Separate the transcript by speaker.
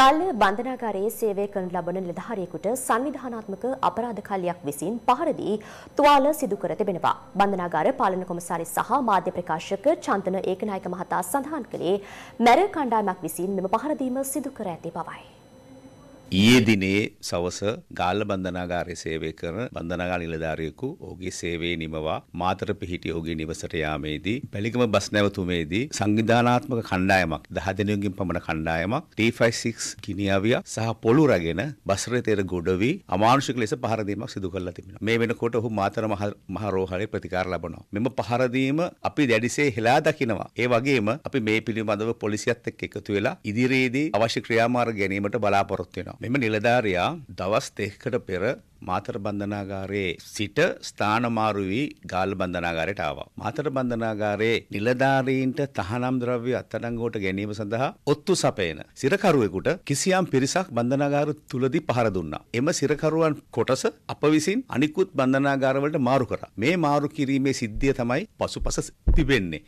Speaker 1: ගල්ල බන්ධනාගාරයේ සේවය කරන ලබන නිලධාරියෙකුට සංවිධානාත්මක අපරාධකාරියක් විසින් පහර දී තුවාල සිදු කර තිබෙනවා. බන්ධනාගාර පාලන කොමසාරි සහ මාධ්‍ය ප්‍රකාශක චන්දන ඒකනායක මහතා සඳහන් කළේ මැර කණ්ඩායමක් විසින් මෙම පහර දීම සිදු කර ඇති බවයි.
Speaker 2: ඊයේ දිනේ සවස ගාල්ල බන්ධනාගාරයේ සේවය කරන බන්ධනාගාර නිලධාරියෙකු ඔහුගේ සේවයේ නිමවා මාතර පිහිටි ඔහුගේ නිවසට යාමේදී පැලිකම බස් නැවතුමේදී සංවිධානාත්මක කණ්ඩායමක් 10 දෙනෙකුගෙන් පමණ කණ්ඩායමක් T56 ගිනියවිය සහ පොළු රැගෙන බස් රථයට ගොඩ වී අමානුෂික ලෙස පහර දීමක් සිදු කරලා තිබෙනවා. මේ වෙනකොට ඔහු මාතර මහ රෝහලේ ප්‍රතිකාර ලබනවා. මෙම පහර දීම අපි දැඩිසේ හෙලා දකිනවා. ඒ වගේම අපි මේ පිළිබඳව පොලිසියත් එක්ක එකතු වෙලා ඉදිරියේදී අවශ්‍ය ක්‍රියාමාර්ග ගැනීමට බලාපොරොත්තු වෙනවා. මෙම නිලධාරයා දවස් දෙකකට පෙර මාතර බන්ධනාගාරයේ සිට ස්ථානමාරු වී ගාල්ල බන්ධනාගාරයට ආවා. මාතර බන්ධනාගාරයේ නිලධාරීන්ට තහනම් ද්‍රව්‍ය අත්අඩංගුවට ගැනීම සඳහා ඔත්තු සපයන සිරකරුවෙකුට කිසියම් පිරිසක් බන්ධනාගාර තුලදී පහර දුන්නා. එම සිරකරුවන් කොටස අප විසින් අනිකුත් බන්ධනාගාරවලට මාරු කරා. මේ මාරු කිරීමේ සිද්ධිය තමයි පසුපස තිබෙන්නේ.